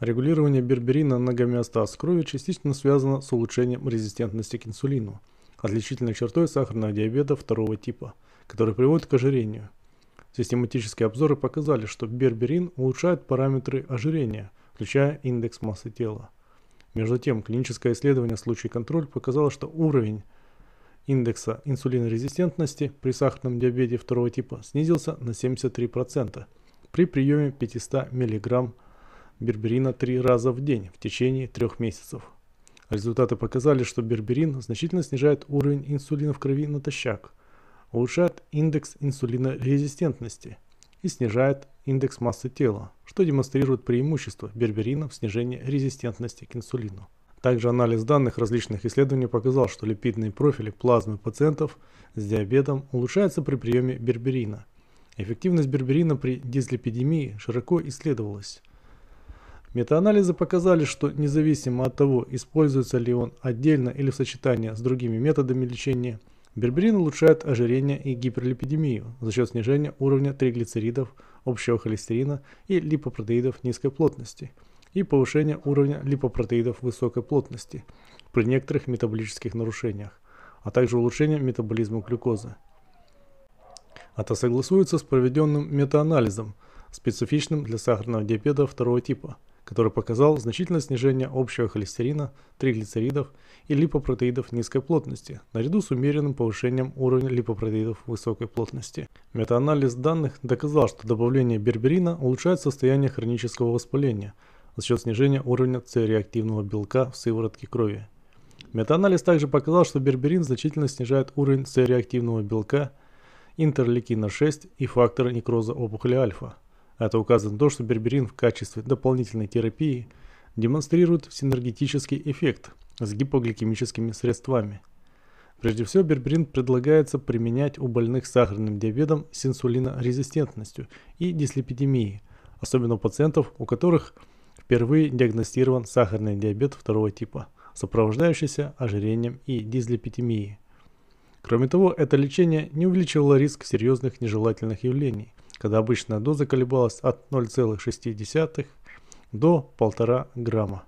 Регулирование берберина на гомеостаз крови частично связано с улучшением резистентности к инсулину, отличительной чертой сахарного диабета второго типа, который приводит к ожирению. Систематические обзоры показали, что берберин улучшает параметры ожирения, включая индекс массы тела. Между тем, клиническое исследование случай контроль показало, что уровень индекса инсулинорезистентности при сахарном диабете второго типа снизился на 73% при приеме 500 мг берберина три раза в день в течение трех месяцев. Результаты показали, что берберин значительно снижает уровень инсулина в крови натощак, улучшает индекс инсулинорезистентности и снижает индекс массы тела, что демонстрирует преимущество берберина в снижении резистентности к инсулину. Также анализ данных различных исследований показал, что липидные профили плазмы пациентов с диабетом улучшаются при приеме берберина. Эффективность берберина при дизлипидемии широко исследовалась – Метаанализы показали, что независимо от того, используется ли он отдельно или в сочетании с другими методами лечения, берберин улучшает ожирение и гиперлипидемию за счет снижения уровня триглицеридов, общего холестерина и липопротеидов низкой плотности и повышения уровня липопротеидов высокой плотности при некоторых метаболических нарушениях, а также улучшения метаболизма глюкозы. Это согласуется с проведенным метаанализом, специфичным для сахарного диабета второго типа – который показал значительное снижение общего холестерина, триглицеридов и липопротеидов низкой плотности, наряду с умеренным повышением уровня липопротеидов высокой плотности. Метаанализ данных доказал, что добавление берберина улучшает состояние хронического воспаления за счет снижения уровня С-реактивного белка в сыворотке крови. Метаанализ также показал, что берберин значительно снижает уровень С-реактивного белка, интерлейкина 6 и фактора некроза опухоли альфа – это указывает на то, что берберин в качестве дополнительной терапии демонстрирует синергетический эффект с гипогликемическими средствами. Прежде всего, берберин предлагается применять у больных с сахарным диабетом с инсулинорезистентностью и дислепидемией, особенно у пациентов, у которых впервые диагностирован сахарный диабет второго типа, сопровождающийся ожирением и дизлепидемией. Кроме того, это лечение не увеличивало риск серьезных нежелательных явлений – когда обычная доза колебалась от 0,6 до 1,5 грамма.